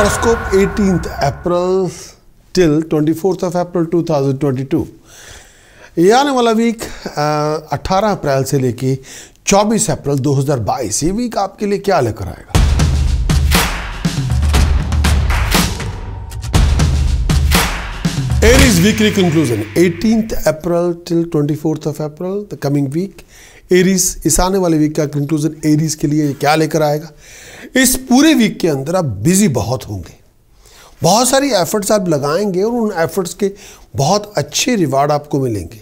horoscope 18th April till 24th of April 2022 ये आने वाला वीक आ, 18 अप्रैल से लेके 24 अप्रैल 2022 ये वीक आपके लिए क्या लेकर आएगा Aries weekly conclusion 18th April till 24th of April the coming week Aries इस आने वाले वीक का कंक्लूजन एरीज के लिए क्या लेकर आएगा इस पूरे वीक के अंदर आप बिजी बहुत होंगे बहुत सारी एफर्ट्स आप लगाएंगे और उन एफर्ट्स के बहुत अच्छे रिवार्ड आपको मिलेंगे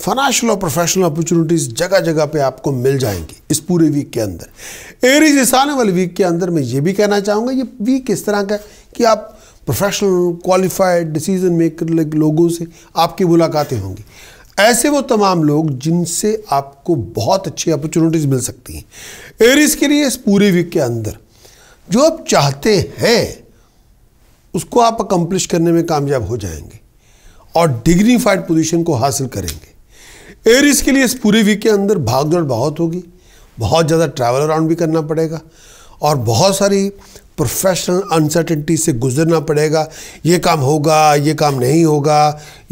फाइनेंशियल और प्रोफेशनल अपॉर्चुनिटीज़ जगह जगह पे आपको मिल जाएंगी इस पूरे वीक के अंदर एरीज इस आने वाले वीक के अंदर मैं ये भी कहना चाहूँगा ये वीक इस तरह का कि आप प्रोफेशनल क्वालिफाइड डिसीजन मेकर लोगों से आपकी मुलाकातें होंगी ऐसे वो तमाम लोग जिनसे आपको बहुत अच्छी अपॉर्चुनिटीज़ मिल सकती हैं एरिस के लिए इस पूरे वीक के अंदर जो आप चाहते हैं उसको आप अकम्पलिश करने में कामयाब हो जाएंगे और डिग्निफाइड पोजीशन को हासिल करेंगे एरिस के लिए इस पूरे वीक के अंदर भागदौड़ बहुत होगी बहुत ज़्यादा ट्रैवल अराउंड भी करना पड़ेगा और बहुत सारी प्रोफेशनल अनसर्टेंटी से गुजरना पड़ेगा ये काम होगा ये काम नहीं होगा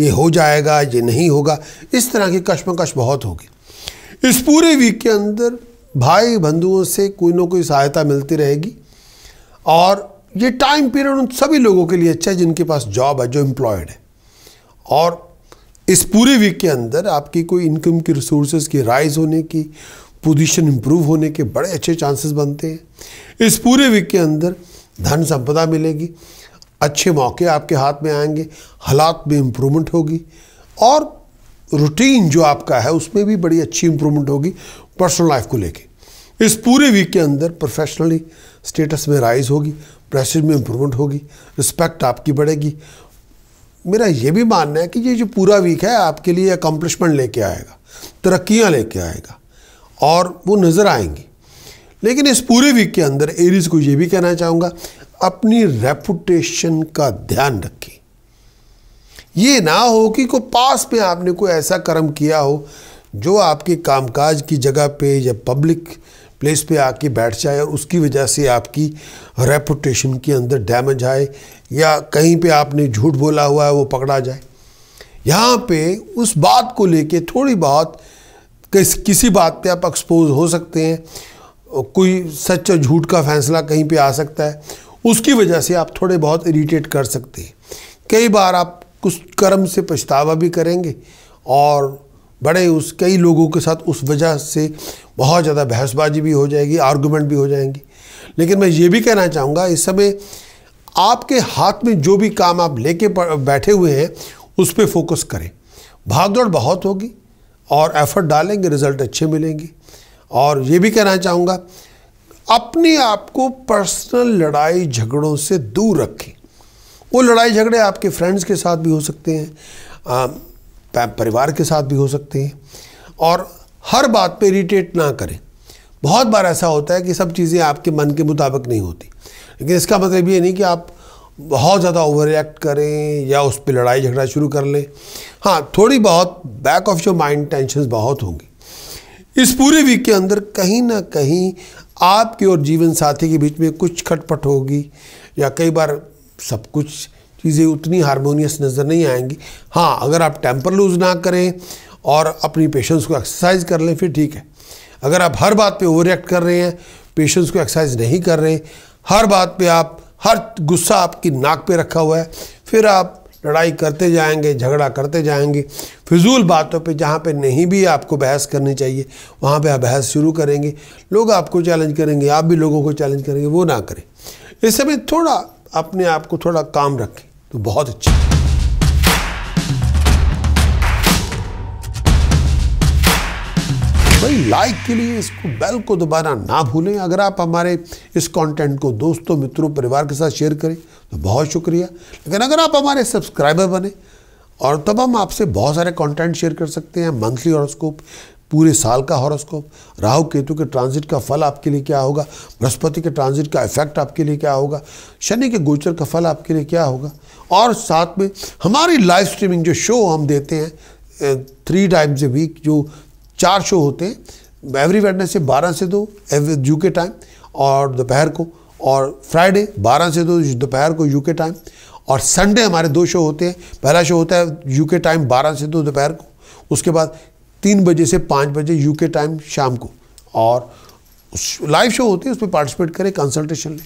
ये हो जाएगा ये नहीं होगा इस तरह की कश्मकश बहुत होगी इस पूरे वीक के अंदर भाई बंधुओं से कोई ना कोई सहायता मिलती रहेगी और ये टाइम पीरियड उन सभी लोगों के लिए अच्छा है जिनके पास जॉब है जो एम्प्लॉयड है और इस पूरे वीक के अंदर आपकी कोई इनकम की रिसोर्सेज की राइज होने की पोजीशन इम्प्रूव होने के बड़े अच्छे चांसेस बनते हैं इस पूरे वीक के अंदर धन संपदा मिलेगी अच्छे मौके आपके हाथ में आएंगे हालात में इम्प्रूवमेंट होगी और रूटीन जो आपका है उसमें भी बड़ी अच्छी इम्प्रूवमेंट होगी पर्सनल लाइफ को लेके इस पूरे वीक के अंदर प्रोफेशनली स्टेटस में राइज होगी प्रेशर में इम्प्रूवमेंट होगी रिस्पेक्ट आपकी बढ़ेगी मेरा ये भी मानना है कि ये जो पूरा वीक है आपके लिए अकम्पलिशमेंट लेके आएगा तरक्याँ लेके आएगा और वो नज़र आएंगी लेकिन इस पूरे वीक के अंदर एरीज को ये भी कहना चाहूँगा अपनी रेपुटेशन का ध्यान रखें ये ना हो कि को पास में आपने कोई ऐसा कर्म किया हो जो आपके कामकाज की जगह पे या पब्लिक प्लेस पे आके बैठ जाए और उसकी वजह से आपकी रेपुटेशन के अंदर डैमेज आए या कहीं पे आपने झूठ बोला हुआ है वो पकड़ा जाए यहाँ पे उस बात को लेके थोड़ी बहुत किस किसी बात पे आप एक्सपोज हो सकते हैं कोई सच और झूठ का फैसला कहीं पे आ सकता है उसकी वजह से आप थोड़े बहुत इरीटेट कर सकते हैं कई बार आप कुछ कर्म से पछतावा भी करेंगे और बड़े उस कई लोगों के साथ उस वजह से बहुत ज़्यादा बहसबाजी भी हो जाएगी आर्गूमेंट भी हो जाएंगी लेकिन मैं ये भी कहना चाहूँगा इस समय आपके हाथ में जो भी काम आप लेके बैठे हुए हैं उस पर फोकस करें भागदौड़ बहुत होगी और एफर्ट डालेंगे रिजल्ट अच्छे मिलेंगे और ये भी कहना चाहूँगा अपने आप को पर्सनल लड़ाई झगड़ों से दूर रखें वो लड़ाई झगड़े आपके फ्रेंड्स के साथ भी हो सकते हैं परिवार के साथ भी हो सकते हैं और हर बात पे इरीटेट ना करें बहुत बार ऐसा होता है कि सब चीज़ें आपके मन के मुताबिक नहीं होती लेकिन इसका मतलब ये नहीं कि आप बहुत ज़्यादा ओवर रिएक्ट करें या उस पर लड़ाई झगड़ा शुरू कर लें हाँ थोड़ी बहुत back of your mind tension बहुत होंगी इस पूरे वीक के अंदर कहीं ना कहीं आपके और जीवन साथी के बीच में कुछ खटपट होगी या कई बार सब कुछ चीज़ें उतनी हारमोनियस नज़र नहीं आएंगी हाँ अगर आप टेम्पर लूज़ ना करें और अपनी पेशेंस को एक्सरसाइज कर लें फिर ठीक है अगर आप हर बात पे ओवर एक्ट कर रहे हैं पेशेंस को एक्सरसाइज नहीं कर रहे हर बात पे आप हर गुस्सा आपकी नाक पे रखा हुआ है फिर आप लड़ाई करते जाएंगे झगड़ा करते जाएंगे फिजूल बातों पे जहाँ पे नहीं भी आपको बहस करनी चाहिए वहाँ पे आप बहस शुरू करेंगे लोग आपको चैलेंज करेंगे आप भी लोगों को चैलेंज करेंगे वो ना करें इस समय थोड़ा अपने आप को थोड़ा काम रखें तो बहुत अच्छा भाई लाइक के लिए इसको बेल को दोबारा ना भूलें अगर आप हमारे इस कंटेंट को दोस्तों मित्रों परिवार के साथ शेयर करें तो बहुत शुक्रिया लेकिन अगर आप हमारे सब्सक्राइबर बने और तब हम आपसे बहुत सारे कंटेंट शेयर कर सकते हैं मंथली हॉरोस्कोप पूरे साल का हॉरोस्कोप राहु केतु के ट्रांजिट का फल आपके लिए क्या होगा बृहस्पति के ट्रांजिट का इफेक्ट आपके लिए क्या होगा शनि के गोचर का फल आपके लिए क्या होगा और साथ में हमारी लाइव स्ट्रीमिंग जो शो हम देते हैं थ्री टाइम्स ए वीक जो चार शो होते हैं एवरी वेडनेसडे बारह से दो यू के टाइम और दोपहर को और फ्राइडे बारह से दो दोपहर को यू के टाइम और संडे हमारे दो शो होते हैं पहला शो होता है यू के टाइम बारह से दो दोपहर को उसके बाद तीन बजे से पाँच बजे यू के टाइम शाम को और लाइव शो होते हैं उसमें पार्टिसिपेट करें कंसल्टेशन लें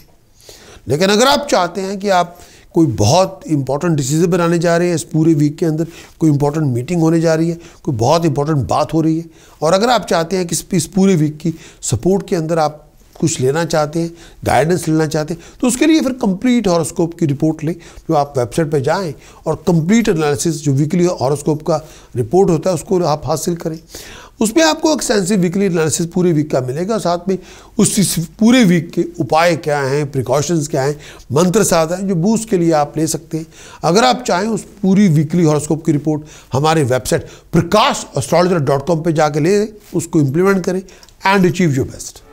लेकिन अगर आप चाहते हैं कि आप कोई बहुत इंपॉर्टेंट डिसीजन बनाने जा रहे हैं इस पूरे वीक के अंदर कोई इंपॉर्टेंट मीटिंग होने जा रही है कोई बहुत इंपॉर्टेंट बात हो रही है और अगर आप चाहते हैं कि इस पूरे वीक की सपोर्ट के अंदर आप कुछ लेना चाहते हैं गाइडेंस लेना चाहते हैं तो उसके लिए फिर कंप्लीट हॉरोस्कोप की रिपोर्ट लें जो आप वेबसाइट पर जाएं और कंप्लीट एनालिसिस जो वीकली हॉरोस्कोप का रिपोर्ट होता है उसको आप हासिल करें उसमें आपको एक्सटेंसिव वीकली एनालिसिस पूरे वीक का मिलेगा और साथ में उस पूरे वीक के उपाय क्या हैं प्रिकॉशंस क्या हैं मंत्र साथ हैं जो बूस्ट के लिए आप ले सकते हैं अगर आप चाहें उस पूरी वीकली हॉरोस्कोप की रिपोर्ट हमारे website Prakash astrologer dot com पर जाकर ले उसको इम्प्लीमेंट करें एंड अचीव योर बेस्ट